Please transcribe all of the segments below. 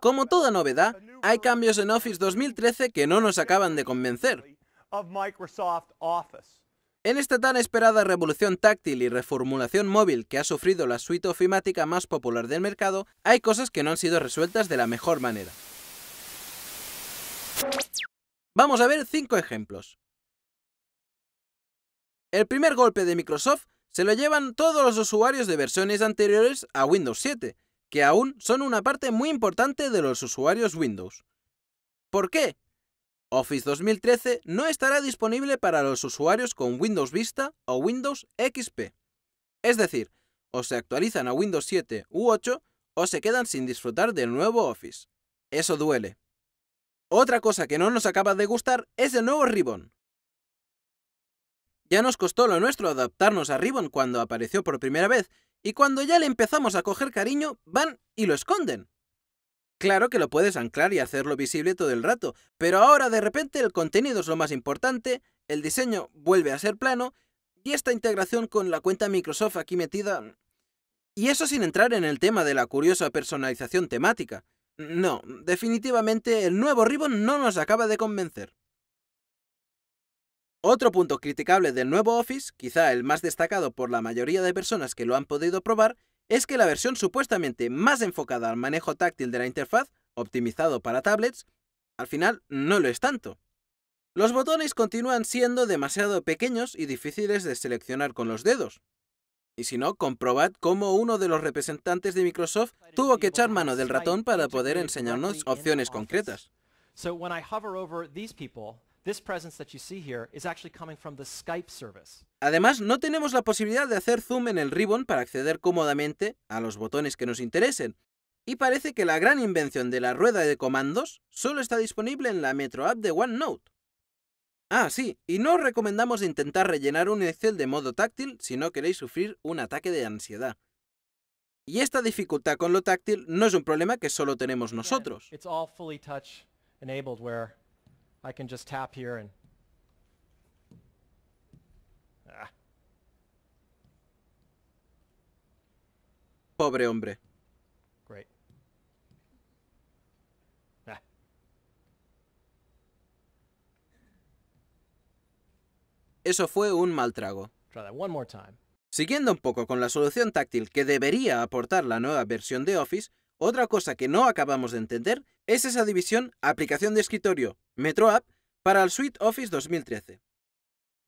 Como toda novedad, hay cambios en Office 2013 que no nos acaban de convencer. En esta tan esperada revolución táctil y reformulación móvil que ha sufrido la suite ofimática más popular del mercado, hay cosas que no han sido resueltas de la mejor manera. Vamos a ver cinco ejemplos. El primer golpe de Microsoft se lo llevan todos los usuarios de versiones anteriores a Windows 7, que aún son una parte muy importante de los usuarios Windows. ¿Por qué? Office 2013 no estará disponible para los usuarios con Windows Vista o Windows XP. Es decir, o se actualizan a Windows 7 u 8 o se quedan sin disfrutar del nuevo Office. Eso duele. Otra cosa que no nos acaba de gustar es el nuevo Ribbon. Ya nos costó lo nuestro adaptarnos a Ribbon cuando apareció por primera vez y cuando ya le empezamos a coger cariño, van y lo esconden. Claro que lo puedes anclar y hacerlo visible todo el rato, pero ahora de repente el contenido es lo más importante, el diseño vuelve a ser plano, y esta integración con la cuenta Microsoft aquí metida... Y eso sin entrar en el tema de la curiosa personalización temática. No, definitivamente el nuevo Ribbon no nos acaba de convencer. Otro punto criticable del nuevo Office, quizá el más destacado por la mayoría de personas que lo han podido probar, es que la versión supuestamente más enfocada al manejo táctil de la interfaz, optimizado para tablets, al final no lo es tanto. Los botones continúan siendo demasiado pequeños y difíciles de seleccionar con los dedos. Y si no, comprobad cómo uno de los representantes de Microsoft tuvo que echar mano del ratón para poder enseñarnos opciones concretas. Además, no tenemos la posibilidad de hacer zoom en el ribbon para acceder cómodamente a los botones que nos interesen. Y parece que la gran invención de la rueda de comandos solo está disponible en la Metro App de OneNote. Ah, sí, y no os recomendamos intentar rellenar un Excel de modo táctil si no queréis sufrir un ataque de ansiedad. Y esta dificultad con lo táctil no es un problema que solo tenemos nosotros. I can just tap here ah. Pobre hombre. Ah. Eso fue un mal trago. Siguiendo un poco con la solución táctil que debería aportar la nueva versión de Office, otra cosa que no acabamos de entender es esa división aplicación de escritorio Metro App para el Suite Office 2013.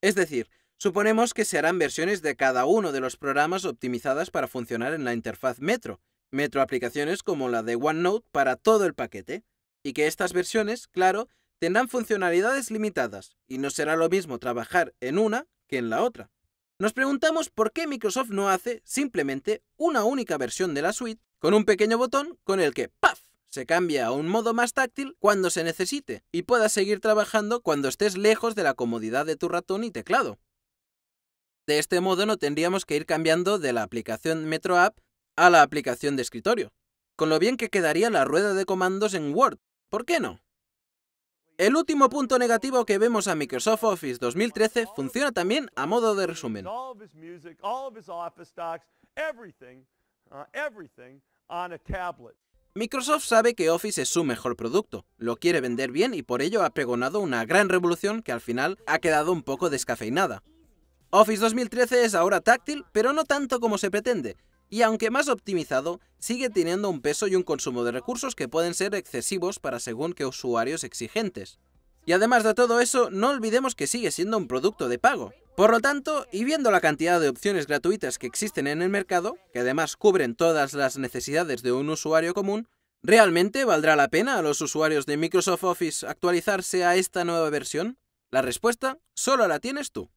Es decir, suponemos que se harán versiones de cada uno de los programas optimizadas para funcionar en la interfaz Metro, Metro aplicaciones como la de OneNote para todo el paquete, y que estas versiones, claro, tendrán funcionalidades limitadas, y no será lo mismo trabajar en una que en la otra. Nos preguntamos por qué Microsoft no hace simplemente una única versión de la suite con un pequeño botón con el que ¡paf! se cambia a un modo más táctil cuando se necesite y puedas seguir trabajando cuando estés lejos de la comodidad de tu ratón y teclado. De este modo no tendríamos que ir cambiando de la aplicación Metro App a la aplicación de escritorio, con lo bien que quedaría la rueda de comandos en Word, ¿por qué no? El último punto negativo que vemos a Microsoft Office 2013 funciona también a modo de resumen. Microsoft sabe que Office es su mejor producto, lo quiere vender bien y por ello ha pregonado una gran revolución que al final ha quedado un poco descafeinada. Office 2013 es ahora táctil, pero no tanto como se pretende, y aunque más optimizado, sigue teniendo un peso y un consumo de recursos que pueden ser excesivos para según qué usuarios exigentes. Y además de todo eso, no olvidemos que sigue siendo un producto de pago, por lo tanto, y viendo la cantidad de opciones gratuitas que existen en el mercado, que además cubren todas las necesidades de un usuario común, ¿realmente valdrá la pena a los usuarios de Microsoft Office actualizarse a esta nueva versión? La respuesta solo la tienes tú.